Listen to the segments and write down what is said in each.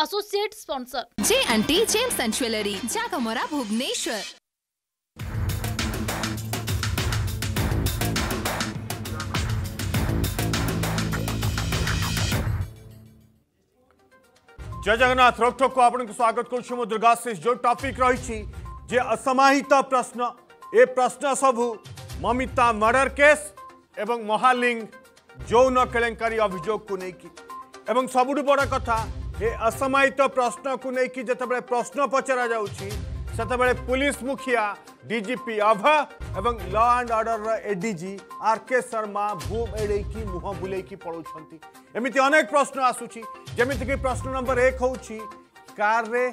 associate sponsor जे आंटी जेम्स एंड जागमोरा भुवनेश्वर जय जगन्नाथ रोक ठोक को आपको स्वागत करुर्गाशीष जो टॉपिक रही जे असमाहित प्रश्न ए प्रश्न सबू ममिता मर्डर केस एवं महालिंग जौन केले अभोग को लेकिन सबुठ बड़ कथा যে অসমায়িত প্রশ্নকু নেইকি যেতবে প্রশ্ন পচরা যাচ্ছি সেতবে পুলিশ মুখিয়া ডিজিপি অভ এবং law and order ADG R K Sharma ভূম এড়াইকি মুহ বুলাইকি পলাউছেন এমিতি অনেক প্রশ্ন আসুচি যেমিতিকি প্রশ্ন নম্বর এক হচ্ছে কারে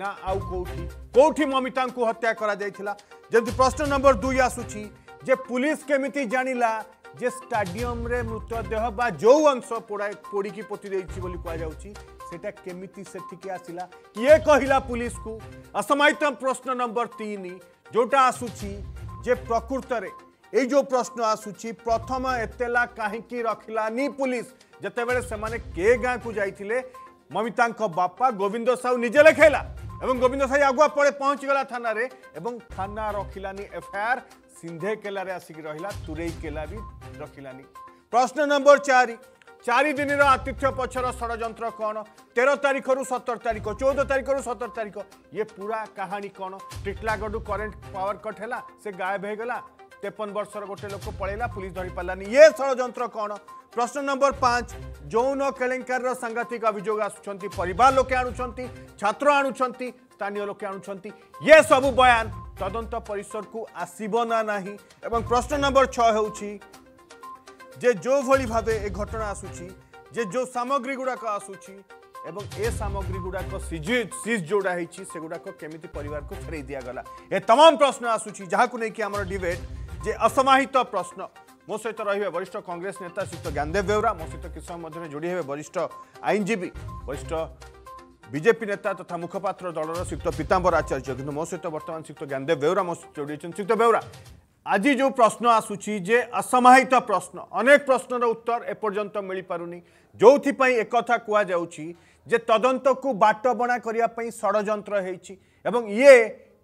না আউ কোটি কোটি মমিতা হত্যা করা যাইছিলা যেমতি প্রশ্ন নম্বর দুই আসুচি যে পুলিশ কেমিতি জানিলা যে স্টাডিয়মরে মৃতদেহ বা যে অংশ পোড়া পোড়িকি পোতি দেইছি বলি কুয়া যাউচি सेटा केमिति से ठीके आसीला किए कहिला पुलिस को असमयतम प्रश्न नंबर तीन जोटा आसुची जे प्रकृत रे ए जो प्रश्न आसुची प्रथम एतेला काहे की रखिला नी पुलिस जते बेले से माने के गां को जाईथिले ममिता को बापा गोविंद साहु निजे लेखेला एवं गोविंद साहु आगुआ पड़े पहुंच गला थाना रे एवं थाना रखिलानी एफआईआर सिंधे केला रे आसी रहिला तुरई केला भी रखिलानी प्रश्न नंबर चार চারি দিনের আতিথ্য পছর ষড়যন্ত্র কোণ তের তারিখ রু সতর তারিখ চৌদ তারিখ রু সতর তারিখ ইয়ে পুরা কাহাণী কোণ টিটলাগড়ু করেন্ট পাওয়ার কট হেলা সে গায়েব হয়ে গলা তেপন বর্ষর গোটে লোক পড়াইলা পুলিশ ধরি পারানি ইয়ে ষড়যন্ত্র কোণ প্রশ্ন নম্বর পাঁচ যৌন কেলেঙ্কারর সাংঘাতিক অভিযোগ আসুচার পরিবার লোকে আনুচার ছাত্র আনুচার স্থানীয় লোকে আনুচার ইয়ে সবু বয়ান তদন্ত পরিসরকু আসব না না এবং প্রশ্ন নম্বর ছ হচ্ছে যে যেভাবে ভাবে এ ঘটনা আসুচি যে যে সামগ্রী গুড়াক আসুচি এবং এ সামগ্রী গুড়াক সিজ যেটা হয়েছি সেগুড়াক কেমিতি পরিবারকে ফেরাই দিয়াগলা এ তমাম প্রশ্ন আসুচি যা নেইকি আমার ডিবেট যে অসমাহিত প্রশ্ন মো সহ রহবে বরিষ্ঠ কংগ্রেস নেতা শ্রীযুক্ত জ্ঞানদেব বেউরা মো সহ কিছু সময় মধ্যে যোড়ি হবে বরিষ্ঠ আইনজীবী বরিষ্ঠ বিজেপি নেতা তথা মুখপাত্র দলর শ্রীযুক্ত পীতাম্বর আচার্য কিন্তু মো সহ বর্তমান শ্রীযুক্ত জ্ঞানদেব বেউরা মো যোড়ি শ্রীযুক্ত বেউরা আজি যে প্রশ্ন আসুচি যে অসমাহিত প্রশ্ন অনেক প্রশ্নর উত্তর এপর্যন্ত মিপারুনি যেপাই একথা কুযাচ্ছি যে তদন্তকু বাটবণা করা ষড়যন্ত্র হয়েছি এবং ইয়ে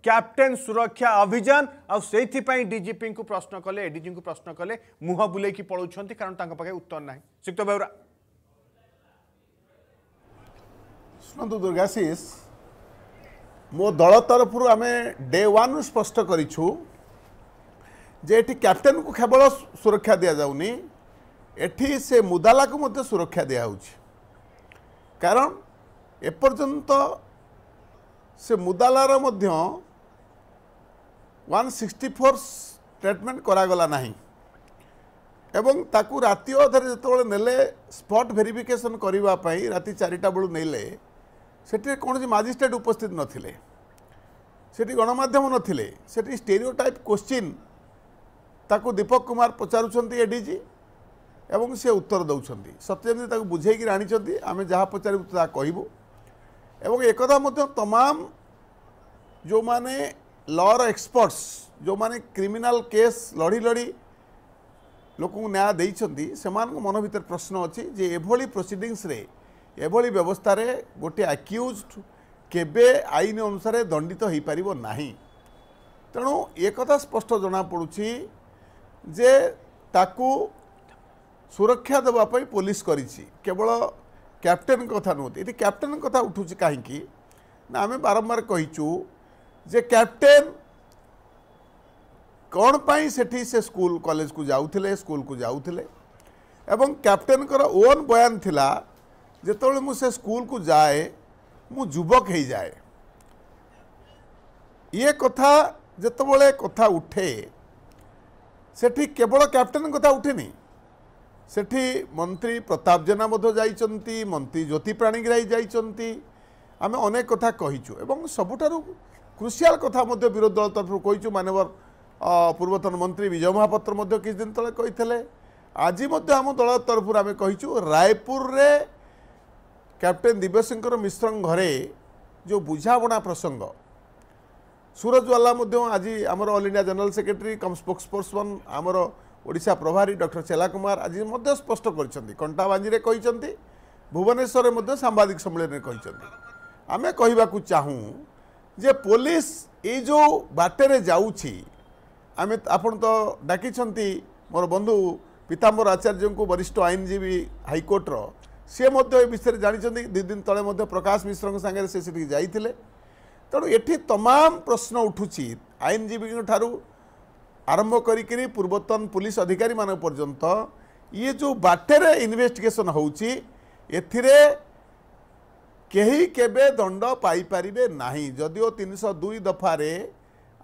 ক্যাপ্টেন সুরক্ষা অভিযান আইপাই ডিজিপি প্রশ্ন কলে এডিজি প্রশ্ন কলে মুহ বুলাইকি পলাউন কারণ তাঁর পাখে উত্তর না সিক্ত বেউরা শুণতু দুর্গাশিষ মো দল তরফর আমি ডে ওয়ান স্পষ্ট করেছু ଯେ ଏଠି କ୍ୟାପ୍ଟେନ୍କୁ କେବଳ ସୁରକ୍ଷା ଦିଆଯାଉନି ଏଠି ସେ ମୁଦାଲାକୁ ମଧ୍ୟ ସୁରକ୍ଷା ଦିଆହେଉଛି କାରଣ ଏପର୍ଯ୍ୟନ୍ତ ସେ ମୁଦାଲାର ମଧ୍ୟ ୱାନ୍ ସିକ୍ସଟି ଫୋର୍ ଟ୍ରିଟମେଣ୍ଟ କରାଗଲା ନାହିଁ ଏବଂ ତାକୁ ରାତି ଅଧରେ ଯେତେବେଳେ ନେଲେ ସ୍ପଟ୍ ଭେରିଫିକେସନ୍ କରିବା ପାଇଁ ରାତି ଚାରିଟା ବେଳୁ ନେଲେ ସେଠି କୌଣସି ମାଜିଷ୍ଟ୍ରେଟ୍ ଉପସ୍ଥିତ ନଥିଲେ ସେଠି ଗଣମାଧ୍ୟମ ନଥିଲେ ସେଠି ଷ୍ଟେରିଓ ଟାଇପ୍ କୋଶ୍ଚିନ୍ ତାକୁ ଦୀପକ କୁମାର ପଚାରୁଛନ୍ତି ଏଡିଜି ଏବଂ ସେ ଉତ୍ତର ଦେଉଛନ୍ତି ସତେ ଯେମିତି ତାକୁ ବୁଝେଇକିରି ଆଣିଛନ୍ତି ଆମେ ଯାହା ପଚାରିବୁ ତାହା କହିବୁ ଏବଂ ଏକଥା ମଧ୍ୟ ତମାମ ଯେଉଁମାନେ ଲ'ର ଏକ୍ସପର୍ଟସ୍ ଯେଉଁମାନେ କ୍ରିମିନାଲ କେସ୍ ଲଢ଼ି ଲଢ଼ି ଲୋକଙ୍କୁ ନ୍ୟାୟ ଦେଇଛନ୍ତି ସେମାନଙ୍କ ମନ ଭିତରେ ପ୍ରଶ୍ନ ଅଛି ଯେ ଏଭଳି ପ୍ରୋସିଡିଙ୍ଗସରେ ଏଭଳି ବ୍ୟବସ୍ଥାରେ ଗୋଟିଏ ଆକ୍ୟୁଜ୍ଡ କେବେ ଆଇନ ଅନୁସାରେ ଦଣ୍ଡିତ ହୋଇପାରିବ ନାହିଁ ତେଣୁ ଏକଥା ସ୍ପଷ୍ଟ ଜଣାପଡ଼ୁଛି ଯେ ତାକୁ ସୁରକ୍ଷା ଦେବା ପାଇଁ ପୋଲିସ କରିଛି କେବଳ କ୍ୟାପ୍ଟେନ୍ କଥା ନୁହନ୍ତି ଏଠି କ୍ୟାପ୍ଟେନ୍ କଥା ଉଠୁଛି କାହିଁକି ନା ଆମେ ବାରମ୍ବାର କହିଛୁ ଯେ କ୍ୟାପ୍ଟେନ୍ କ'ଣ ପାଇଁ ସେଠି ସେ ସ୍କୁଲ କଲେଜକୁ ଯାଉଥିଲେ ସ୍କୁଲକୁ ଯାଉଥିଲେ ଏବଂ କ୍ୟାପ୍ଟେନ୍ଙ୍କର ଓନ୍ ବୟାନ ଥିଲା ଯେତେବେଳେ ମୁଁ ସେ ସ୍କୁଲକୁ ଯାଏ ମୁଁ ଯୁବକ ହେଇଯାଏ ଇଏ କଥା ଯେତେବେଳେ କଥା ଉଠେ ସେଠି କେବଳ କ୍ୟାପ୍ଟେନ୍ କଥା ଉଠିନି ସେଠି ମନ୍ତ୍ରୀ ପ୍ରତାପ ଜେନା ମଧ୍ୟ ଯାଇଛନ୍ତି ମନ୍ତ୍ରୀ ଜ୍ୟୋତି ପ୍ରାଣିଗ୍ରାହୀ ଯାଇଛନ୍ତି ଆମେ ଅନେକ କଥା କହିଛୁ ଏବଂ ସବୁଠାରୁ କ୍ରୁସିଆଲ୍ କଥା ମଧ୍ୟ ବିରୋଧୀ ଦଳ ତରଫରୁ କହିଛୁ ମାନ୍ୟବର ପୂର୍ବତନ ମନ୍ତ୍ରୀ ବିଜୟ ମହାପାତ୍ର ମଧ୍ୟ କିଛି ଦିନ ତଳେ କହିଥିଲେ ଆଜି ମଧ୍ୟ ଆମ ଦଳ ତରଫରୁ ଆମେ କହିଛୁ ରାୟପୁରରେ କ୍ୟାପ୍ଟେନ୍ ଦିବ୍ୟସିଂଙ୍କର ମିଶ୍ରଙ୍କ ଘରେ ଯେଉଁ ବୁଝାମଣା ପ୍ରସଙ୍ଗ ସୁରଜୱାଲା ମଧ୍ୟ ଆଜି ଆମର all India general secretary cum spokesperson ଆମର ଓଡ଼ିଶା ପ୍ରଭାରୀ ଡକ୍ଟର ଚେଲା କୁମାର ଆଜି ମଧ୍ୟ ସ୍ପଷ୍ଟ କରିଛନ୍ତି କଣ୍ଟାବାଞ୍ଜିରେ କହିଛନ୍ତି ଭୁବନେଶ୍ୱରରେ ମଧ୍ୟ ସାମ୍ବାଦିକ ସମ୍ମିଳନୀରେ କହିଛନ୍ତି ଆମେ କହିବାକୁ ଚାହୁଁ ଯେ ପୋଲିସ ଏଇ ଯେଉଁ ବାଟରେ ଯାଉଛି ଆମେ ଆପଣ ତ ଡାକିଛନ୍ତି ମୋର ବନ୍ଧୁ ପିତାମ୍ବର ଆଚାର୍ଯ୍ୟଙ୍କୁ ବରିଷ୍ଠ ଆଇନଜୀବୀ ହାଇକୋର୍ଟର ସିଏ ମଧ୍ୟ ଏ ବିଷୟରେ ଜାଣିଛନ୍ତି ଦୁଇ ଦିନ ତଳେ ମଧ୍ୟ ପ୍ରକାଶ ମିଶ୍ରଙ୍କ ସାଙ୍ଗରେ ସେ ସେଠିକି ଯାଇଥିଲେ ତେଣୁ ଏଠି ତମାମ ପ୍ରଶ୍ନ ଉଠୁଛି ଆଇନଜୀବୀଙ୍କ ଠାରୁ ଆରମ୍ଭ କରିକିରି ପୂର୍ବତନ ପୁଲିସ ଅଧିକାରୀମାନଙ୍କ ପର୍ଯ୍ୟନ୍ତ ଇଏ ଯେଉଁ ବାଟରେ ଇନଭେଷ୍ଟିଗେସନ୍ ହେଉଛି ଏଥିରେ କେହି କେବେ ଦଣ୍ଡ ପାଇପାରିବେ ନାହିଁ ଯଦିଓ ତିନିଶହ ଦୁଇ ଦଫାରେ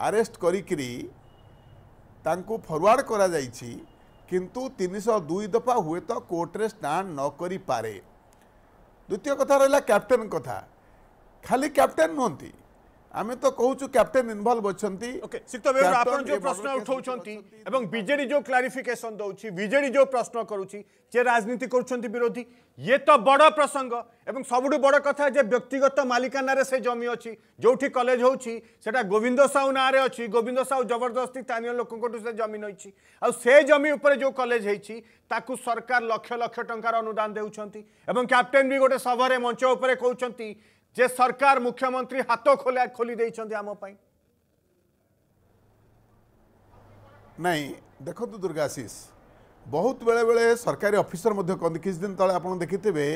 ଆରେଷ୍ଟ କରିକିରି ତାଙ୍କୁ ଫରୱାର୍ଡ଼ କରାଯାଇଛି କିନ୍ତୁ ତିନିଶହ ଦୁଇ ଦଫା ହୁଏତ କୋର୍ଟରେ ଷ୍ଟାଣ୍ଡ ନ କରିପାରେ ଦ୍ୱିତୀୟ କଥା ରହିଲା କ୍ୟାପ୍ଟେନ୍ କଥା ଖାଲି କ୍ୟାପ୍ଟେନ୍ ନୁହନ୍ତି আমি তো কৌছু ক্যাপ্টেন ইনভলভ অছন্তি ওকে সিক্তবে আপন যে প্রশ্ন উঠাউছন্তি এবং বিজেডি যে ক্লারিফিকেশন দউছি বিজেডি যে প্রশ্ন করুছি যে রাজনীতি করছন্তি বিরোধী ইয়ে তো বড় প্রসঙ্গ এবং সবুঠু বড় কথা যে ব্যক্তিগত মালিকানারে সে জমি অছি যোউঠি কলেজ হউছি সেটা গোবিন্দ সাউ নাঁরে অছি গোবিন্দ সাউ জবরদস্তি স্থানীয় লোকঙ্কঠু সে জমি নইছি আর সে জমি উপরে যে কলেজ হইছি তাকু সরকার লক্ষ লক্ষ টঙ্কার অনুদান দেউছন্তি এবং ক্যাপ্টেন বি গোটে সভারে মঞ্চ উপরে কৌছন্তি যে সরকার মুখ্যমন্ত্রী হাত খোলা খোলি দিয়েছেন আমি নাই দেখন্তু দুর্গাশিষ বহুত বেড়ে বেড়ে সরকারি অফিসর মধ্যে কহতি কিছুদিন তলে আপনার দেখিথিবে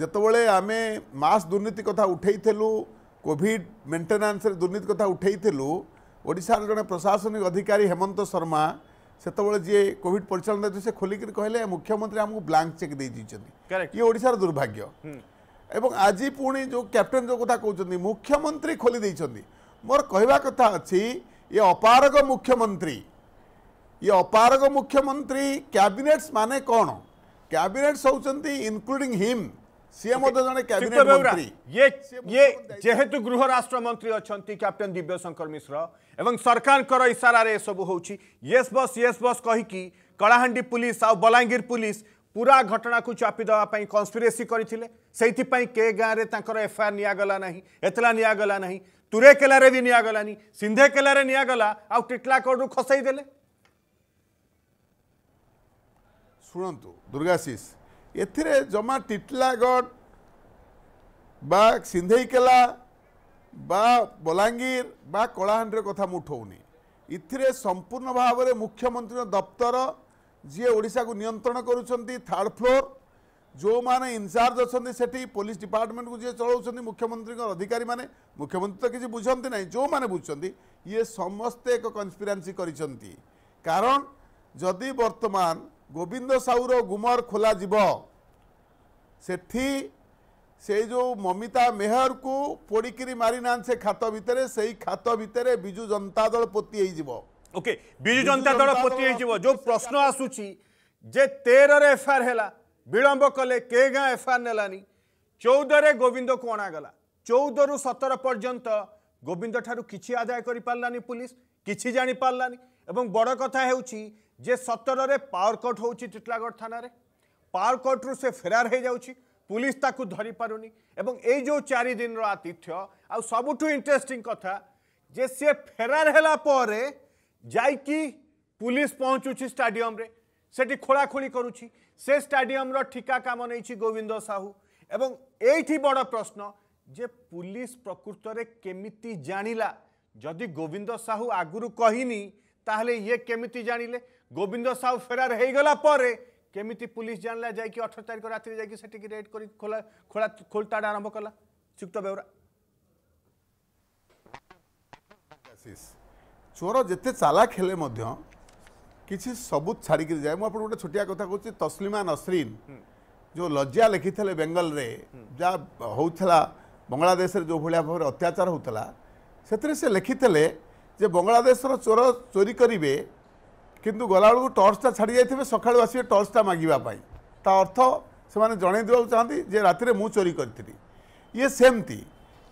যেতবে আমি মাস দুর্নীতি কথা উঠাইলু কোভিড মেটেনান্সের দুর্নীতি কথা উঠাইলু ওড়িশার জন প্রশাসনিক অধিকারী হেমন্ত শর্মা সেতবে যে কোভিড পরিচালনা সে খোলিকি কহিলেন মুখ্যমন্ত্রী আমি ব্লাঙ্ক চেক দিয়ে ইয়ে ওড়িশার দুর্ভাগ্য एवं आज पुणी जो कैप्टेन जो कथा कहते मुख्यमंत्री खोली मोर कह कथा अच्छी ये अपारग मुख्यमंत्री ये अपारग मुख्यमंत्री कैबिनेट्स मान कौन कैबिनेट्स होती इनक्लूडिंग हिम सीएम जन कैबिनेट मंत्री ये ये जेहेतु गृह राष्ट्र मंत्री अच्छा कैप्टेन दिव्यशंकर मिश्र एवं सरकार इशारे सब हूँ येस बस येस बस कहीकि कलाहां पुलिस आ बलांगीर पुलिस পুরা ঘটনাকে চাপি দেওয়া কনস্পিরেসি করে সেইপাই কে গাঁরে তাঁর এফআইআর নিগলা না এতলা নিগলা না তুরেকেলারে বি নিগলানি সিন্ধেকেলারে নিগলা আিটলাকোটু খসাই দেলে শুণতু দুর্গাশিষ এতে জমা টিটলাগড় বা সিন্ধেকেলা বা বলাঙ্গীর বা কলাহাণ্ডির কথা মু উঠাউনি এতে সম্পূর্ণ ভাবে মুখ্যমন্ত্রীর দপ্তর ଯିଏ ଓଡ଼ିଶାକୁ ନିୟନ୍ତ୍ରଣ କରୁଛନ୍ତି ଥାର୍ଡ଼ ଫ୍ଲୋର ଯେଉଁମାନେ ଇନଚାର୍ଜ ଅଛନ୍ତି ସେଠି ପୋଲିସ ଡିପାର୍ଟମେଣ୍ଟକୁ ଯିଏ ଚଳାଉଛନ୍ତି ମୁଖ୍ୟମନ୍ତ୍ରୀଙ୍କ ଅଧିକାରୀମାନେ ମୁଖ୍ୟମନ୍ତ୍ରୀ ତ କିଛି ବୁଝନ୍ତି ନାହିଁ ଯେଉଁମାନେ ବୁଝୁଛନ୍ତି ଇଏ ସମସ୍ତେ ଏକ କନ୍ସପିରାନ୍ସି କରିଛନ୍ତି କାରଣ ଯଦି ବର୍ତ୍ତମାନ ଗୋବିନ୍ଦ ସାହୁର ଗୁମର ଖୋଲାଯିବ ସେଠି ସେଇ ଯେଉଁ ମମିତା ମେହରକୁ ପୋଡ଼ିକିରି ମାରିନାହାନ୍ତି ସେ ଖାତ ଭିତରେ ସେଇ ଖାତ ଭିତରେ ବିଜୁ ଜନତା ଦଳ ପୋତି ହେଇଯିବ ଓକେ ବିଜୁ ଜନତା ଦଳ ପତି ହେଇଯିବ ଯେଉଁ ପ୍ରଶ୍ନ ଆସୁଛି ଯେ ତେରରେ ଏଫଆଇଆର୍ ହେଲା ବିଳମ୍ବ କଲେ କେ ଗାଁ ଏଫଆଇଆର୍ ନେଲାନି ଚଉଦରେ ଗୋବିନ୍ଦକୁ ଅଣାଗଲା ଚଉଦରୁ ସତର ପର୍ଯ୍ୟନ୍ତ ଗୋବିନ୍ଦ ଠାରୁ କିଛି ଆଦାୟ କରିପାରିଲାନି ପୁଲିସ୍ କିଛି ଜାଣିପାରିଲାନି ଏବଂ ବଡ଼ କଥା ହେଉଛି ଯେ ସତରରେ ପାୱାର କଟ୍ ହେଉଛି ଟିଟଲାଗଡ଼ ଥାନାରେ ପାୱାର କଟ୍ରୁ ସେ ଫେରାର ହୋଇଯାଉଛି পুলিশ তাকে ধরিপারুনি এবং এই যে চারিদিনর আতিথ্য আবুঠু ইন্টারেষ্টিং কথা যে সে ফেরার হেলা পরে ଯାଇକି পুলিশ পৌঁছুছি স্টাডিয়মে সেটি খোলাখোলি করুছি সে স্টাডিয়মর ঠিকা কাম নেইছি গোবিন্দ সাহু এবং এইটি বড় প্রশ্ন যে পুলিশ প্রকৃতরে কেমিতি জাণিলা যদি গোবিন্দ সাহু আগুরু কহিনি তাহলে ইয়ে কেমিতি জাণিলে গোবিন্দ সাহু ফেরার হয়ে গলা পরে কেমিতি পুলিশ জাণিলা যাইকি অঠর তারিখ রাতে যাইকি সেটিকে রেড করি খোলা খোলা খোলতাড় আরম্ভ কলা যুক্ত বেউরা चोर जिते चालाक किसी सबूत छाड़क जाए मुझे गोटे छोटिया कथ कह तस्लिमा नसरीन जो लज्जा लिखी थे बेंगल जहाँ होता बंगलादेश जो भाव भाव अत्याचार होता से लिखी जे बंगलादेशर चोर चोरी करेंगे किंतु गला बेलू टर्चटा छाड़ जाइए सका आसवे टर्चटा मागापी ता अर्थ से जन चाहती रात चोरी करी ये सेमती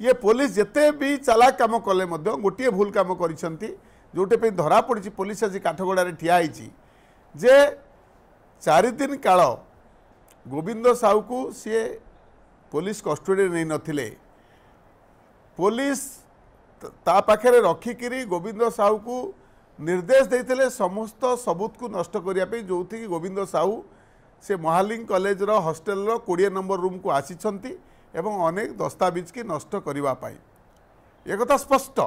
ये पुलिस जिते भी चालाक कम कले गोटे भूल कम करती ଯେଉଁଟାପାଇଁ ଧରାପଡ଼ିଛି ପୋଲିସ ଆଜି କାଠଗଡ଼ାରେ ଠିଆ ହେଇଛି ଯେ ଚାରିଦିନ କାଳ ଗୋବିନ୍ଦ ସାହୁକୁ ସିଏ ପୋଲିସ କଷ୍ଟଡ଼ିରେ ନେଇନଥିଲେ ପୋଲିସ ତା ପାଖରେ ରଖିକିରି ଗୋବିନ୍ଦ ସାହୁକୁ ନିର୍ଦ୍ଦେଶ ଦେଇଥିଲେ ସମସ୍ତ ସବୁତକୁ ନଷ୍ଟ କରିବା ପାଇଁ ଯେଉଁଥିକି ଗୋବିନ୍ଦ ସାହୁ ସେ ମହାଲିଂ କଲେଜର ହଷ୍ଟେଲର କୋଡ଼ିଏ ନମ୍ବର ରୁମ୍କୁ ଆସିଛନ୍ତି ଏବଂ ଅନେକ ଦସ୍ତାବିଜ କି ନଷ୍ଟ କରିବା ପାଇଁ ଏକଥା ସ୍ପଷ୍ଟ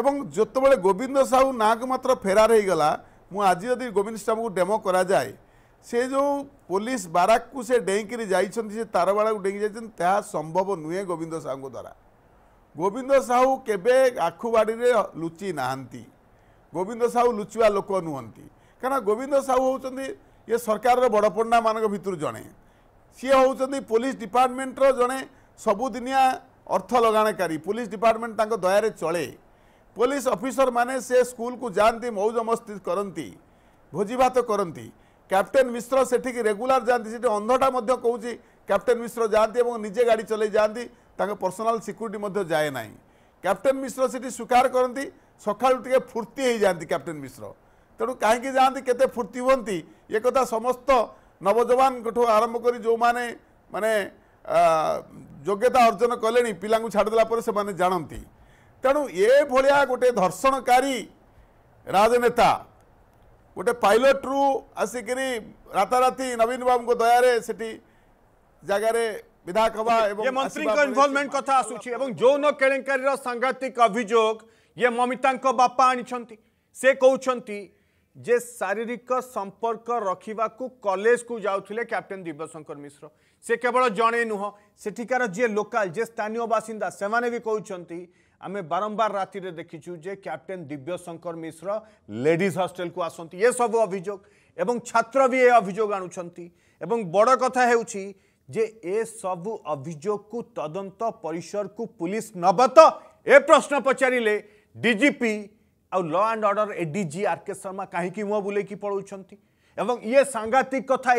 এবং যেতবে গোবিন্দ সাহু নাঁকু মাত্র ফেরার হয়ে গলা মু আজ যদি গোবিন্দ সাহুকে ডেমো করা যায় সে যে পুলিশ বারাকু সে ডেঁকি যাই সে তার বেড়া ডেঁকি যাই তা সম্ভব নুহে গোবিন্দ সাহু দ্বারা গোবিন্দ সাহু কেবে আখুবাড়ি লুচি না গোবিন্দ সাহু লুচুয়া লোক নুহতি কেন গোবিন্দ সাহু হচ্ছেন ইয়ে সরকারের বড় পণ্ডা মান ভিতর জনে সি হচ্ছেন পুলিশ ডিপার্টমেন্টর জনে সবুদিনিয়া অর্থ লগাণকারী পুলিশ ডিপার্টমেন্ট তাঁর দয়ারে চলে ପୋଲିସ ଅଫିସରମାନେ ସେ ସ୍କୁଲକୁ ଯାଆନ୍ତି ମଉଜ ମସ୍ତି କରନ୍ତି ଭୋଜିଭାତ କରନ୍ତି କ୍ୟାପ୍ଟେନ୍ ମିଶ୍ର ସେଠିକି ରେଗୁଲାର ଯାଆନ୍ତି ସେଠି ଅନ୍ଧଟା ମଧ୍ୟ କହୁଛି କ୍ୟାପ୍ଟେନ୍ ମିଶ୍ର ଯାଆନ୍ତି ଏବଂ ନିଜେ ଗାଡ଼ି ଚଲେଇ ଯାଆନ୍ତି ତାଙ୍କ ପର୍ସନାଲ୍ ସିକ୍ୟୁରିଟି ମଧ୍ୟ ଯାଏ ନାହିଁ କ୍ୟାପ୍ଟେନ୍ ମିଶ୍ର ସେଠି ସ୍ୱୀକାର କରନ୍ତି ସକାଳୁ ଟିକେ ଫୁର୍ତ୍ତି ହେଇଯାଆନ୍ତି କ୍ୟାପ୍ଟେନ୍ ମିଶ୍ର ତେଣୁ କାହିଁକି ଯାଆନ୍ତି କେତେ ଫୁର୍ତ୍ତି ହୁଅନ୍ତି ଏ କଥା ସମସ୍ତ ନବଯବାନଙ୍କଠୁ ଆରମ୍ଭ କରି ଯେଉଁମାନେ ମାନେ ଯୋଗ୍ୟତା ଅର୍ଜନ କଲେଣି ପିଲାଙ୍କୁ ଛାଡ଼ିଦେଲା ପରେ ସେମାନେ ଜାଣନ୍ତି तेणु ये भाया गोटे धर्षणकारी राजनेता गोटे पायलट रु आसिक राताराति नवीन बाबू दया जगह विधायक हवा इनमेंट कथ जौन के सांघातिक अभोग ये ममिता बापा आनी से कौन जे शारीरिक संपर्क रखा कलेज को जाऊ कैप्टेन दिव्यशंकर मिश्र से केवल जड़े नुह से जी लोकाल जे स्थानीय बासिंदा से कहते हैं आम बारंबार राति देखीचु जे captain Divyashankar Mishra ladies hostel को आसती ये सब अभियोग छात्र भी ये अभोग आणुंट बड़ कथा जे ए सब अभियोग को तदंत परिसर को पुलिस नब तो ए प्रश्न पचारे डीजीपी आउ law and order A DG R K Sharma कहीं मुह बुले पलाउंट एवं ये सांघातिक कथा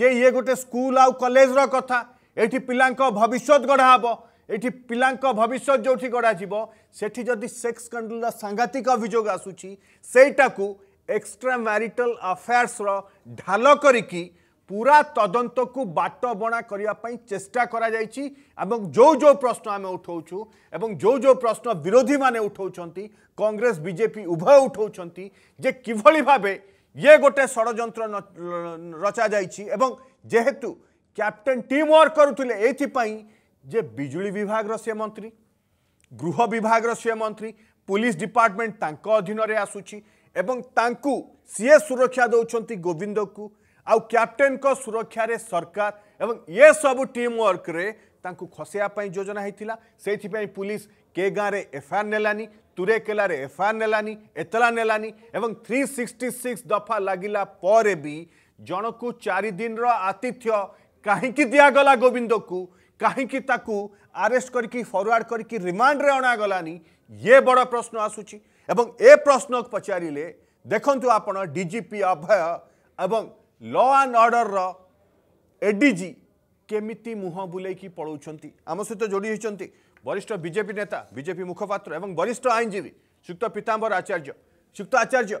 ये ये गोटे स्कूल आउ कलेजर कथा ये पिला भविष्य गढ़ा हम এটি পিলাঙ্ক ভবিষ্যৎ যেটি গড়াযিব সেটি যদি সেক্স স্ক্যান্ডেলর সাংঘাতিক অভিযোগ আসুচি সেইটাকু এক্সট্রা ম্যারিটাল আফেয়ার্সর ঢাল করিকি পুরা তদন্তকু বাটবণা করা চেষ্টা করা যাইছি এবং যে যে প্রশ্ন আমি উঠাউছু এবং যে যে প্রশ্ন বিরোধী মানে উঠাউছেন কংগ্রেস বিজেপি উভয় উঠাউছেন যে কিভাবে ভাবে ইয়ে গোটে ষড়যন্ত্র রচা যাইছি এবং যেহেতু ক্যাপ্টেন টিম ওয়ার্ক করুলে এইপাই ଯେ ବିଜୁଳି ବିଭାଗର ସେ ମନ୍ତ୍ରୀ ଗୃହ ବିଭାଗର ସେ ମନ୍ତ୍ରୀ ପୋଲିସ ଡିପାର୍ଟମେଣ୍ଟ ତାଙ୍କ ଅଧୀନରେ ଆସୁଛି ଏବଂ ତାଙ୍କୁ ସିଏ ସୁରକ୍ଷା ଦେଉଛନ୍ତି ଗୋବିନ୍ଦକୁ ଆଉ କ୍ୟାପ୍ଟେନଙ୍କ ସୁରକ୍ଷାରେ ସରକାର ଏବଂ ଏ ସବୁ ଟିମ୍ ୱାର୍କରେ ତାଙ୍କୁ ଖସେଇବା ପାଇଁ ଯୋଜନା ହେଇଥିଲା ସେଇଥିପାଇଁ ପୁଲିସ କେ ଗାଁରେ ଏଫଆଇଆର୍ ନେଲାନି ତୁରେକେଲାରେ ଏଫଆଇଆର୍ ନେଲାନି ଏତଲା ନେଲାନି ଏବଂ ଥ୍ରୀ ସିକ୍ସଟି ସିକ୍ସ ଦଫା ଲାଗିଲା ପରେ ବି ଜଣକୁ ଚାରି ଦିନର ଆତିଥ୍ୟ କାହିଁକି ଦିଆଗଲା ଗୋବିନ୍ଦକୁ कहीं आरेस्ट करी फरवर्ड करी रिमाण्रे अणगलानी ये बड़ प्रश्न आसूँ ए प्रश्न पचारे देखु आप डीजीपी अभय एवं ल आंड अर्डर रि केमी मुह बुले कि पलाऊंट आम सहित तो जोड़ी होती वरिष्ठ बीजेपी नेता बीजेपी मुखपात्र वरिष्ठ आईनजीवी श्रीक्त पीतांबर आचार्य श्रीक्त आचार्य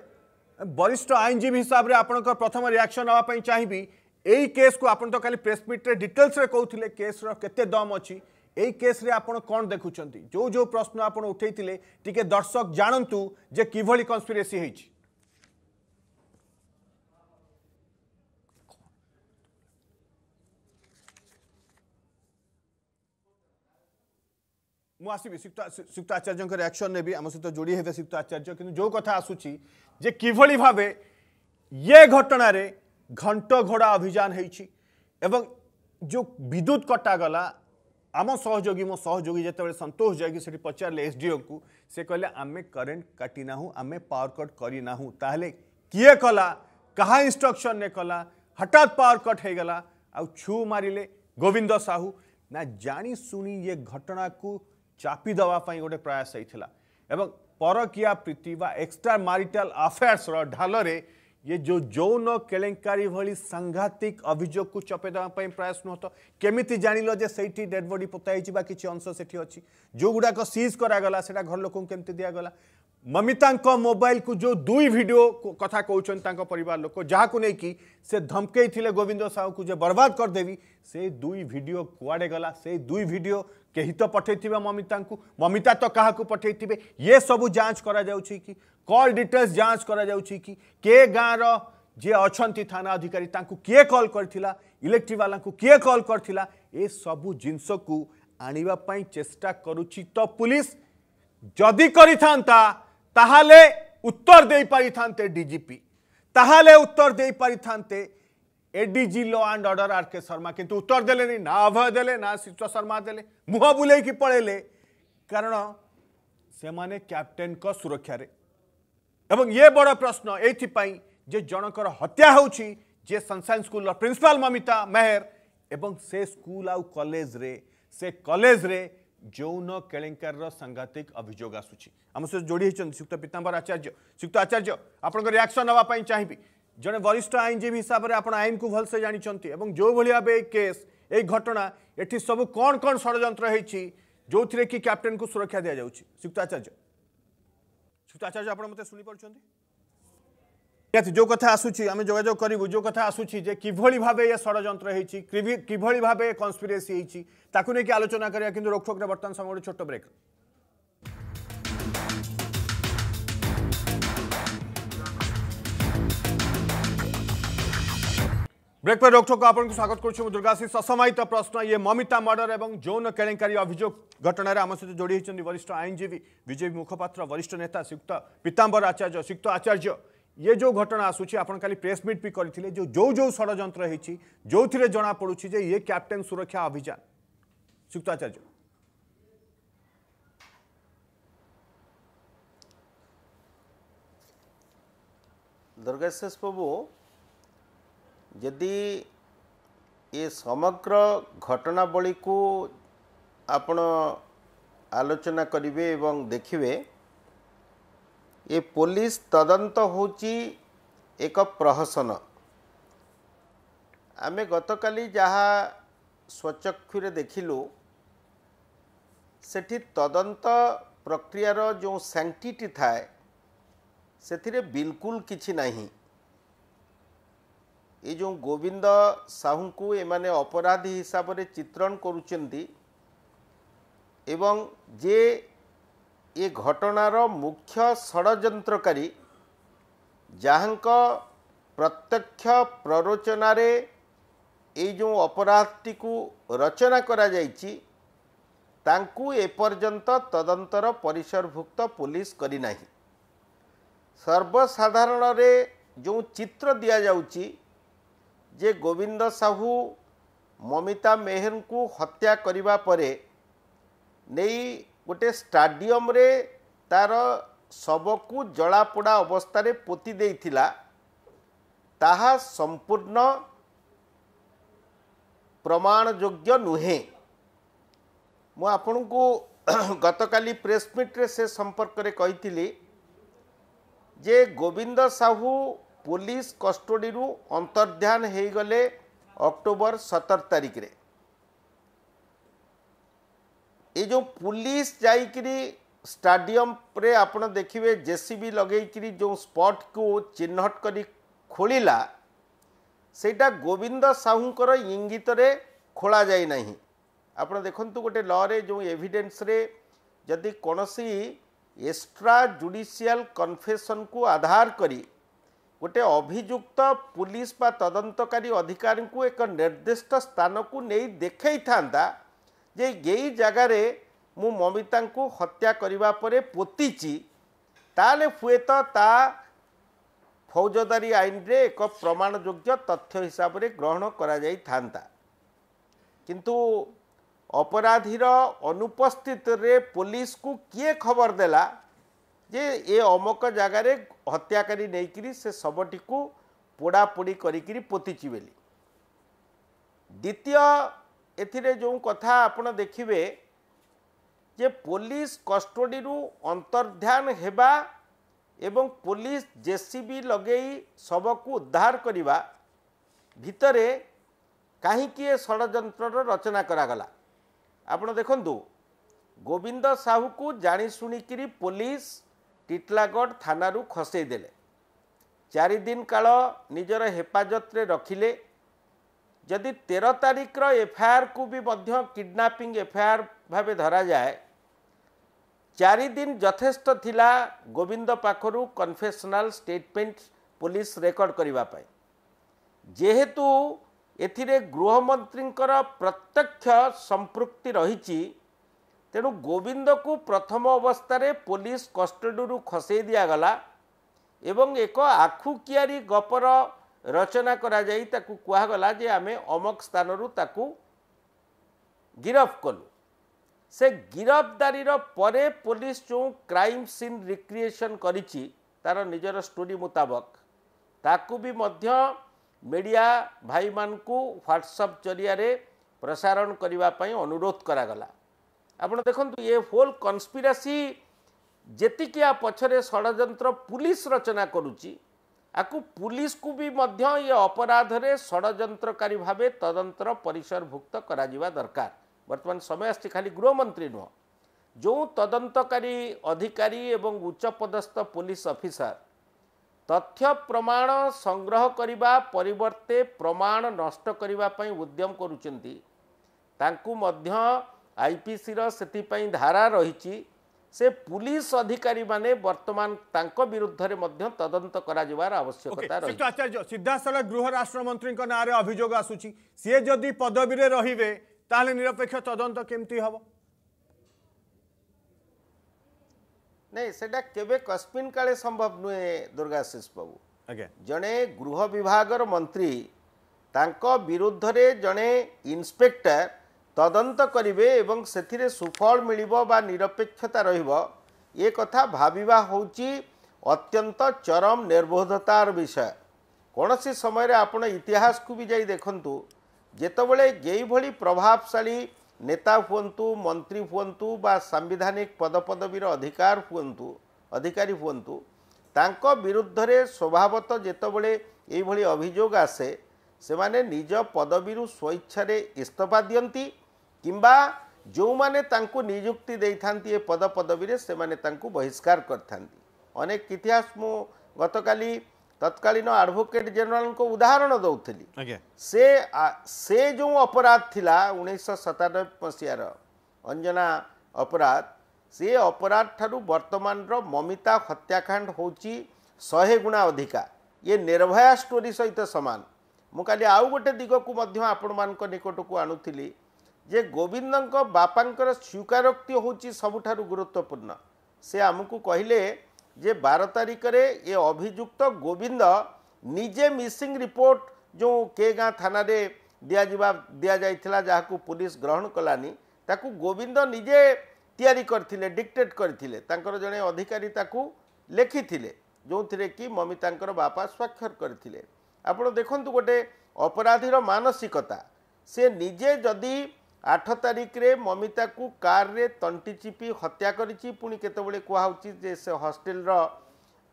वरिष्ठ आईनजीवी हिसाब से आप प्रथम रियाक्शन नाप चाहिए यही केस को आपन तो खाली प्रेस मिट्रे डिटेल्स कहते केस्र के दम अच्छी यही केस्रे कौन देखुं जो जो प्रश्न आप उठे टी दर्शक जानतु जे कि कन्स्पिरेसी हो मुसिबी सुक्त सुक्त आचार्य रियाक्शन ने भी आम सहित जोड़ी हे सुक्त आचार्य कि जो कथा आसूँ जे कि भावे ये घटना रे घंट घोड़ा अभियान एवं जो विद्युत कटागला आम सहयोगी मो सहयोगी जिते सतोष जैगी से पचारे एस डीओ को से कहे आम करेन्ट काटिना आम पावर कट करना ताल किए कला क्या इन्स्ट्रक्शन ने कला हटात पावर कट होगा आउ मारे गोविंद साहू ना जाशु ये घटना को चापी देवाई गोटे प्रयास होता एवं परकिया प्रीति व एक्सट्रा मारिटाल आफेयर्स ढाल ये जो जौन केलेंकारी भाई सांघातिक अभोग को चपेदेवाई प्रयास नुहत केमी जान लगे से बडी पोताई कि अंश से अच्छी जो गुड़ाक सीज कर से घर लोक केमी दिगला ममिता मोबाइल को जो दुई भिड कथा कौन पर लोक जहाँ को लेकिन से धमके गोविंद साहू को जे बर्बाद करदेवी से दुई भिड कुआडे गला से दुई भिड कहीं तो पठे थे ममिता को ममिता तो क्या पठे थे ये सब जांच करा कॉल डिटेल्स जांच करा कि गाँव जी अच्छा थाना अधिकारी किए कल कर इलेक्ट्रीवाला किए कल कर सब जिनस को आने पर चेष्टा करुच्ची तो पुलिस जदि करते उत्तर दे पारिथांते डीजीपी ताल उत्तर दे पारिथांते था एडीजी ल and order are K Sharma कितु उत्तर दे ना अभय दे ना शीत शर्मा दे मुह बुले कि पड़े कारण से मैंने कैप्टेन का सुरक्षा एवं ये बड़ प्रश्न ये जनकर हत्या हो sunshine school principal Mamita Meher एवं से स्कूल आउ कलेज से कलेजे जौन के सांघातिक अभोग आसूम सहित जोड़ी होती सुक्त पीतांबर आचार्य सुक्त आचार्य आपंक रियाक्शन नापी चाहिए জনে বরিষ্ঠ আইনজীবী হিসাবে আপনার আইনকু ভালসে জাঁচান এবং যেভাবে ভাবে এই কেস এই ঘটনা এটি সবু কণ কণ ষড়যন্ত্র হয়েছি যে কি ক্যাপ্টেন কু সুরক্ষা দিয়া যাচ্ছে শ্রীযুক্ত আচার্য শ্রীযুক্ত আচার্য আপনার মতো শুনেপারছেন ନିହାତି ଯେଉଁ କଥା ଆସୁଛି ଆମେ ଯୋଗାଯୋଗ କରିବୁ ଯେଉଁ କଥା ଆସୁଛି ଯେ କିଭଳି ଭାବେ ଏ ଷଡ଼ଯନ୍ତ୍ର ହେଇଛି କିଭଳି ଭାବେ କନ୍ସପିରେସି ହେଇଛି ତାକୁ ନେଇକି ଆଲୋଚନା କରିବା କିନ୍ତୁ ରୋକଠୋକରେ ବର୍ତ୍ତମାନ ସମୟରେ ଛୋଟ ବ୍ରେକ୍ ब्रेक पर रोकठोक आपको स्वागत कर दुर्गाशीष असमाहित प्रश्न ये ममिता मर्डर और जौन के अभोग घटन आम सहित जोड़ी होती वरिष्ठ आईनजीवी विजेपी मुखपात्र वरिष्ठ नेता सुक्त पीतांबर आचार्य सुक्त आचार्य ये जो घटना आसूरी आप प्रेस मिट भी करते जो जो जो षड़ जो थे जमापड़ी ये क्याप्टेन सुरक्षा अभियान सुक्त आचार्य दुर्गाशीष बाबू ଯଦି ଏ ସମଗ୍ର ଘଟଣାବଳୀକୁ ଆପଣ ଆଲୋଚନା କରିବେ ଏବଂ ଦେଖିବେ ଏ ପୋଲିସ ତଦନ୍ତ ହେଉଛି ଏକ ପ୍ରହସନ ଆମେ ଗତକାଲି ଯାହା ସ୍ୱଚକ୍ଷୁରେ ଦେଖିଲୁ ସେଠି ତଦନ୍ତ ପ୍ରକ୍ରିୟାର ଯେଉଁ ସ୍ୟାଙ୍କ୍ଟିଟି ଥାଏ ସେଥିରେ ବିଲକୁଲ କିଛି ନାହିଁ ଏ ଯେଉଁ ଗୋବିନ୍ଦ ସାହୁଙ୍କୁ ଏମାନେ ଅପରାଧୀ ହିସାବରେ ଚିତ୍ରଣ କରୁଛନ୍ତି ଏବଂ ଯେ ଏ ଘଟଣାର ମୁଖ୍ୟ ଷଡ଼ଯନ୍ତ୍ରକାରୀ ଯାହାଙ୍କ ପ୍ରତ୍ୟକ୍ଷ ପ୍ରରୋଚନାରେ ଏଇ ଯେଉଁ ଅପରାଧଟିକୁ ରଚନା କରାଯାଇଛି ତାଙ୍କୁ ଏପର୍ଯ୍ୟନ୍ତ ତଦନ୍ତର ପରିସରଭୁକ୍ତ ପୋଲିସ କରିନାହିଁ ସର୍ବସାଧାରଣରେ ଯେଉଁ ଚିତ୍ର ଦିଆଯାଉଛି ଯେ ଗୋବିନ୍ଦ ସାହୁ ମମିତା ମେହେରଙ୍କୁ ହତ୍ୟା କରିବା ପରେ ନେଇ ଗୋଟେ ଷ୍ଟାଡ଼ିୟମରେ ତା'ର ଶବକୁ ଜଳାପୋଡ଼ା ଅବସ୍ଥାରେ ପୋତି ଦେଇଥିଲା ତାହା ସମ୍ପୂର୍ଣ୍ଣ ପ୍ରମାଣଯୋଗ୍ୟ ନୁହେଁ ମୁଁ ଆପଣଙ୍କୁ ଗତକାଲି ପ୍ରେସମିଟ୍ରେ ସେ ସମ୍ପର୍କରେ କହିଥିଲି ଯେ ଗୋବିନ୍ଦ ସାହୁ ପୋଲିସ କଷ୍ଟଡ଼ିରୁ ଅନ୍ତର୍ଧ୍ୟାନ ହୋଇଗଲେ ଅକ୍ଟୋବର ସତର ତାରିଖରେ ଏ ଯେଉଁ ପୋଲିସ ଯାଇକିରି ଷ୍ଟାଡିୟମରେ ଆପଣ ଦେଖିବେ ଜେସିବି ଲଗେଇକିରି ଯେଉଁ ସ୍ପଟ୍କୁ ଚିହ୍ନଟ କରି ଖୋଳିଲା ସେଇଟା ଗୋବିନ୍ଦ ସାହୁଙ୍କର ଇଙ୍ଗିତରେ ଖୋଳାଯାଇ ନାହିଁ ଆପଣ ଦେଖନ୍ତୁ ଗୋଟେ ଲରେ ଯେଉଁ ଏଭିଡେନ୍ସରେ ଯଦି କୌଣସି ଏକ୍ସଟ୍ରା ଜୁଡ଼ିସିଆଲ କନଫେସନକୁ ଆଧାର କରି ଗୋଟିଏ ଅଭିଯୁକ୍ତ ପୋଲିସ ବା ତଦନ୍ତକାରୀ ଅଧିକାରୀଙ୍କୁ ଏକ ନିର୍ଦ୍ଦିଷ୍ଟ ସ୍ଥାନକୁ ନେଇ ଦେଖେଇଥାନ୍ତା ଯେ ଏଇ ଜାଗାରେ ମୁଁ ମମିତାଙ୍କୁ ହତ୍ୟା କରିବା ପରେ ପୋତିଛି ତାହେଲେ ହୁଏତ ତା ଫୌଜଦାରୀ ଆଇନରେ ଏକ ପ୍ରମାଣଯୋଗ୍ୟ ତଥ୍ୟ ହିସାବରେ ଗ୍ରହଣ କରାଯାଇଥାନ୍ତା କିନ୍ତୁ ଅପରାଧୀର ଅନୁପସ୍ଥିତିରେ ପୋଲିସକୁ କିଏ ଖବର ଦେଲା ଯେ ଏ ଅମକ ଜାଗାରେ ହତ୍ୟାକାରୀ ନେଇକିରି ସେ ଶବଟିକୁ ପୋଡ଼ାପୋଡ଼ି କରିକିରି ପୋତିଛି ବୋଲି ଦ୍ୱିତୀୟ ଏଥିରେ ଯେଉଁ କଥା ଆପଣ ଦେଖିବେ ଯେ ପୋଲିସ କଷ୍ଟଡ଼ିରୁ ଅନ୍ତର୍ଧ୍ୟାନ ହେବା ଏବଂ ପୋଲିସ ଜେ ସି ବି ଲଗେଇ ଶବକୁ ଉଦ୍ଧାର କରିବା ଭିତରେ କାହିଁକି ଏ ଷଡ଼ଯନ୍ତ୍ରର ରଚନା କରାଗଲା ଆପଣ ଦେଖନ୍ତୁ ଗୋବିନ୍ଦ ସାହୁକୁ ଜାଣିଶୁଣିକିରି ପୋଲିସ ଟିଟଲାଗଡ଼ ଥାନାରୁ ଖସେଇ ଦେଲେ ଚାରିଦିନ କାଳ ନିଜର ହେପାଜତରେ ରଖିଲେ ଯଦି ତେର ତାରିଖର ଏଫଆଇଆର୍କୁ ବି ମଧ୍ୟ କିଡ଼ନାପିଂ ଏଫଆଇଆର୍ ଭାବେ ଧରାଯାଏ ଚାରିଦିନ ଯଥେଷ୍ଟ ଥିଲା ଗୋବିନ୍ଦ ପାଖରୁ କନଫେସନାଲ୍ ଷ୍ଟେଟମେଣ୍ଟ ପୋଲିସ ରେକର୍ଡ଼ କରିବା ପାଇଁ ଯେହେତୁ ଏଥିରେ ଗୃହମନ୍ତ୍ରୀଙ୍କର ପ୍ରତ୍ୟକ୍ଷ ସମ୍ପୃକ୍ତି ରହିଛି ତେଣୁ ଗୋବିନ୍ଦକୁ ପ୍ରଥମ ଅବସ୍ଥାରେ ପୋଲିସ କଷ୍ଟଡିରୁ ଖସେଇ ଦିଆଗଲା ଏବଂ ଏକ ଆଖୁକିଆରି ଗପର ରଚନା କରାଯାଇ ତାକୁ କୁହାଗଲା ଯେ ଆମେ ଅମକ ସ୍ଥାନରୁ ତାକୁ ଗିରଫ କଲୁ ସେ ଗିରଫଦାରୀର ପରେ ପୋଲିସ ଯେଉଁ କ୍ରାଇମ୍ ସିନ୍ ରିକ୍ରିଏସନ୍ କରିଛି ତା'ର ନିଜର ଷ୍ଟୋରି ମୁତାବକ ତାକୁ ବି ମଧ୍ୟ ମିଡ଼ିଆ ଭାଇମାନଙ୍କୁ ହ୍ୱାଟ୍ସଅପ୍ ଜରିଆରେ ପ୍ରସାରଣ କରିବା ପାଇଁ ଅନୁରୋଧ କରାଗଲା ଆପଣ ଦେଖନ୍ତୁ ଏ ହୋଲ୍ କନ୍ସପିରାସି ଯେତିକି ଆ ପଛରେ ଷଡ଼ଯନ୍ତ୍ର ପୁଲିସ ରଚନା କରୁଛି ଆକୁ ପୁଲିସକୁ ବି ମଧ୍ୟ ଇଏ ଅପରାଧରେ ଷଡ଼ଯନ୍ତ୍ରକାରୀ ଭାବେ ତଦନ୍ତର ପରିସରଭୁକ୍ତ କରାଯିବା ଦରକାର ବର୍ତ୍ତମାନ ସମୟ ଆସିଛି ଖାଲି ଗୃହମନ୍ତ୍ରୀ ନୁହଁ ଯେଉଁ ତଦନ୍ତକାରୀ ଅଧିକାରୀ ଏବଂ ଉଚ୍ଚପଦସ୍ଥ ପୁଲିସ ଅଫିସର ତଥ୍ୟ ପ୍ରମାଣ ସଂଗ୍ରହ କରିବା ପରିବର୍ତ୍ତେ ପ୍ରମାଣ ନଷ୍ଟ କରିବା ପାଇଁ ଉଦ୍ୟମ କରୁଛନ୍ତି ତାଙ୍କୁ ମଧ୍ୟ ଆଇପିସିର ସେଥିପାଇଁ ଧାରା ରହିଛି ସେ ପୁଲିସ ଅଧିକାରୀମାନେ ବର୍ତ୍ତମାନ ତାଙ୍କ ବିରୁଦ୍ଧରେ ମଧ୍ୟ ତଦନ୍ତ କରାଯିବାର ଆବଶ୍ୟକତା ରହିଛି ଆଚାର୍ଯ୍ୟ ସିଧାସଳଖ ଗୃହ ରାଷ୍ଟ୍ରମନ୍ତ୍ରୀଙ୍କ ନାଁରେ ଅଭିଯୋଗ ଆସୁଛି ସିଏ ଯଦି ପଦବୀରେ ରହିବେ ତାହେଲେ ନିରପେକ୍ଷ ତଦନ୍ତ କେମିତି ହେବ ନାଇଁ ସେଟା କେବେ କସ୍ମିନ କାଳେ ସମ୍ଭବ ନୁହେଁ ଦୁର୍ଗାଶିଷ ବାବୁ ଜଣେ ଗୃହ ବିଭାଗର ମନ୍ତ୍ରୀ ତାଙ୍କ ବିରୁଦ୍ଧରେ ଜଣେ ଇନ୍ସପେକ୍ଟର ତଦନ୍ତ କରିବେ ଏବଂ ସେଥିରେ ସୁଫଳ ମିଳିବ ବା ନିରପେକ୍ଷତା ରହିବ ଏ କଥା ଭାବିବା ହେଉଛି ଅତ୍ୟନ୍ତ ଚରମ ନିର୍ବୋଧତାର ବିଷୟ କୌଣସି ସମୟରେ ଆପଣ ଇତିହାସକୁ ବି ଯାଇ ଦେଖନ୍ତୁ ଯେତେବେଳେ ଯେଉଁଭଳି ପ୍ରଭାବଶାଳୀ ନେତା ହୁଅନ୍ତୁ ମନ୍ତ୍ରୀ ହୁଅନ୍ତୁ ବା ସାମ୍ବିଧାନିକ ପଦପଦବୀର ଅଧିକାର ହୁଅନ୍ତୁ ଅଧିକାରୀ ହୁଅନ୍ତୁ ତାଙ୍କ ବିରୁଦ୍ଧରେ ସ୍ୱଭାବତଃ ଯେତେବେଳେ ଏଇଭଳି ଅଭିଯୋଗ ଆସେ ସେମାନେ ନିଜ ପଦବୀରୁ ସ୍ୱଇଚ୍ଛାରେ ଇସ୍ତଫା ଦିଅନ୍ତି जो तांको नियुक्ति माने पदपदवी बहिष्कार अनेक इतिहास मु गतकाली तत्कालीन जनरल को उदाहरण दोलि से जो अपराध ठाला उतानब्बे मसार अंजना अपराध से अपराध थारु वर्तमान रो ममिता हत्याकांड होची 100 गुना अधिक ये निर्भया स्टोरी सहित समान दिग ଯେ ଗୋବିନ୍ଦଙ୍କ ବାପାଙ୍କର ସ୍ୱୀକାରୋକ୍ତି ହେଉଛି ସବୁଠାରୁ ଗୁରୁତ୍ୱପୂର୍ଣ୍ଣ ସେ ଆମକୁ କହିଲେ ଯେ ବାର ତାରିଖରେ ଏ ଅଭିଯୁକ୍ତ ଗୋବିନ୍ଦ ନିଜେ ମିସିଂ ରିପୋର୍ଟ ଯେଉଁ କେ ଗାଁ ଥାନାରେ ଦିଆଯିବା ଦିଆଯାଇଥିଲା ଯାହାକୁ ପୋଲିସ ଗ୍ରହଣ କଲାନି ତାକୁ ଗୋବିନ୍ଦ ନିଜେ ତିଆରି କରିଥିଲେ ଡିକ୍ଟେଟ୍ କରିଥିଲେ ତାଙ୍କର ଜଣେ ଅଧିକାରୀ ତାକୁ ଲେଖିଥିଲେ ଯେଉଁଥିରେ କି ମମିତାଙ୍କର ବାପା ସ୍ୱାକ୍ଷର କରିଥିଲେ ଆପଣ ଦେଖନ୍ତୁ ଗୋଟେ ଅପରାଧୀର ମାନସିକତା ସେ ନିଜେ ଯଦି आठ तारीख रे ममिता को कारे तंटी चिपी हत्या करते पुणी केत कहे से हस्टेल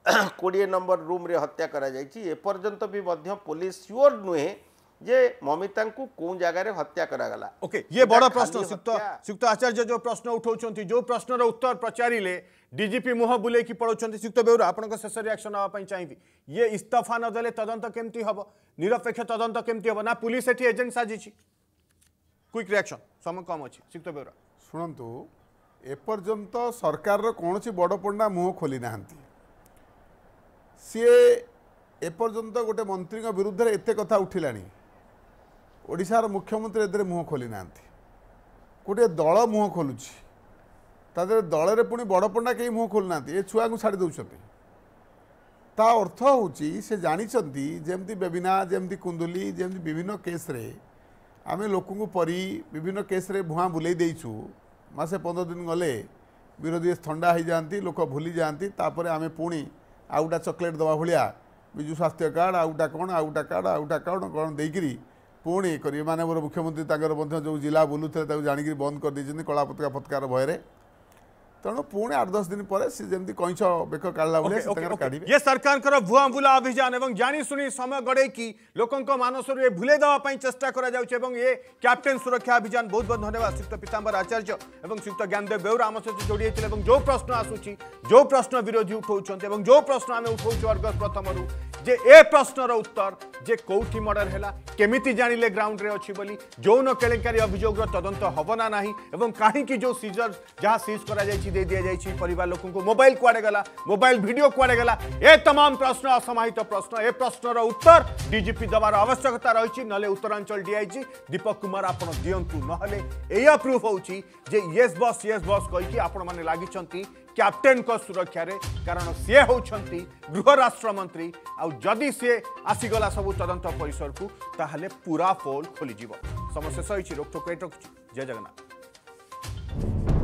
कोड़े नंबर रूम्रे हत्या करपर्यंत भी पुलिस सियोर नुहे जे ममिता को कौ जगार हत्या करागला ओके ये बड़ प्रश्न सुक्त आचार्य जो प्रश्न उठाऊँ जो प्रश्न उत्तर पचारे डीजीपी मुह बुले पड़ा सुक्त बेहूर आप शेष रियाक्शन नाप चाहिए ये इस्तफा नदे तदंत केमती निरपेक्ष तदंत केमती पुलिस एजेंट साजिश কুইক ରିଆକ୍ସନ୍ ସମୟ କମ୍ ଅଛି ସିକ୍ତ ବେଉରା ଶୁଣନ୍ତୁ ଏପର୍ଯ୍ୟନ୍ତ ସରକାରର କୌଣସି ବଡ଼ ପଣ୍ଡା ମୁହଁ ଖୋଲି ନାହାନ୍ତି ସିଏ ଏପର୍ଯ୍ୟନ୍ତ ଗୋଟେ ମନ୍ତ୍ରୀଙ୍କ ବିରୁଦ୍ଧରେ ଏତେ କଥା ଉଠିଲାଣି ଓଡ଼ିଶାର ମୁଖ୍ୟମନ୍ତ୍ରୀ ଏଥିରେ ମୁହଁ ଖୋଲି ନାହାନ୍ତି ଗୋଟିଏ ଦଳ ମୁହଁ ଖୋଲୁଛି ତା ଦେହରେ ଦଳରେ ପୁଣି ବଡ଼ ପଣ୍ଡା କେହି ମୁହଁ ଖୋଲୁନାହାନ୍ତି ଏ ଛୁଆଙ୍କୁ ଛାଡ଼ି ଦେଉଛନ୍ତି ତା ଅର୍ଥ ହେଉଛି ସେ ଜାଣିଛନ୍ତି ଯେମିତି ବେବିନା ଯେମିତି କୁନ୍ଦୁଲି ଯେମିତି ବିଭିନ୍ନ କେସ୍ରେ ଆମେ ଲୋକଙ୍କୁ ପରି ବିଭିନ୍ନ କେସ୍ରେ ଭୁଆଁ ବୁଲେଇ ଦେଇଛୁ ମାସେ ପନ୍ଦର ଦିନ ଗଲେ ବିରୋଧୀ ଥଣ୍ଡା ହୋଇଯାଆନ୍ତି ଲୋକ ଭୁଲି ଯାଆନ୍ତି ତାପରେ ଆମେ ପୁଣି ଆଉ ଗୋଟା ଚକୋଲେଟ୍ ଦେବା ଭଳିଆ ବିଜୁ ସ୍ୱାସ୍ଥ୍ୟ କାର୍ଡ଼ ଆଉ ଗୋଟା କ'ଣ ଆଉ ଗୋଟା କାର୍ଡ଼ ଆଉ ଗୋଟା କାର୍ଡ଼ କ'ଣ ଦେଇକିରି ପୁଣି କରିବେ ମାନେ ମୋର ମୁଖ୍ୟମନ୍ତ୍ରୀ ତାଙ୍କର ମଧ୍ୟ ଯେଉଁ ଜିଲ୍ଲା ବୁଲୁଥିଲେ ତାକୁ ଜାଣିକିରି ବନ୍ଦ କରିଦେଇଛନ୍ତି କଳା ପତାକା ଫତକାର ଭୟରେ तेणु पुणे आठ दस दिन पर कईछ बेक काढ़ला okay, ये सरकार भुआ भूला अभियान और जाशुनी समय गड़े कि मानसर ये भूले दवापाई चेषा करा कैप्टेन सुरक्षा अभियान बहुत बहुत धन्यवाद श्रीयुक्त पीताम्बर आचार्य और श्रीयुक्त ज्ञानदेव बेहरा आम सहित जोड़ी है जो प्रश्न आसूरी जो प्रश्न विरोधी उठाऊँ और जो प्रश्न आम उठाऊ अर्गस प्रथम जे ए प्रश्नर उत्तर जे कौटी मर्डर है केमी जाणी ग्राउंड में अच्छी बोली जौन के अभोग तदंत हम ना नहीं कहीं जो सीजर जहाँ सीज कर दे दि जा परिवार लोक मोबाइल कुआडे गला मोबाइल भिडियो कुआडे गला ए तमाम प्रश्न असमाहित प्रश्न ए प्रश्नर उत्तर डीजीपी देवार आवश्यकता रही ना उत्तरांचल डीआईजी दीपक कुमार आपड़ दिंतु ना प्रूफ हो येस बस येस बस कहीकि आपण मैंने लगी କ୍ୟାପ୍ଟେନ୍ ସୁରକ୍ଷାରେ କାରଣ ସିଏ ହେଉଛନ୍ତି ଗୃହରାଷ୍ଟ୍ର ମନ୍ତ୍ରୀ ଆଉ ଯଦି ସିଏ ଆସିଗଲା ସବୁ ତଦନ୍ତ ପରିସରକୁ ତାହେଲେ ପୁରା ପୋଲ୍ ଖୋଲିଯିବ ସମସ୍ୟା ସହିଛି ରୋକଠୋକ ଏଠି ରଖୁଛି ଜୟ ଜଗନ୍ନାଥ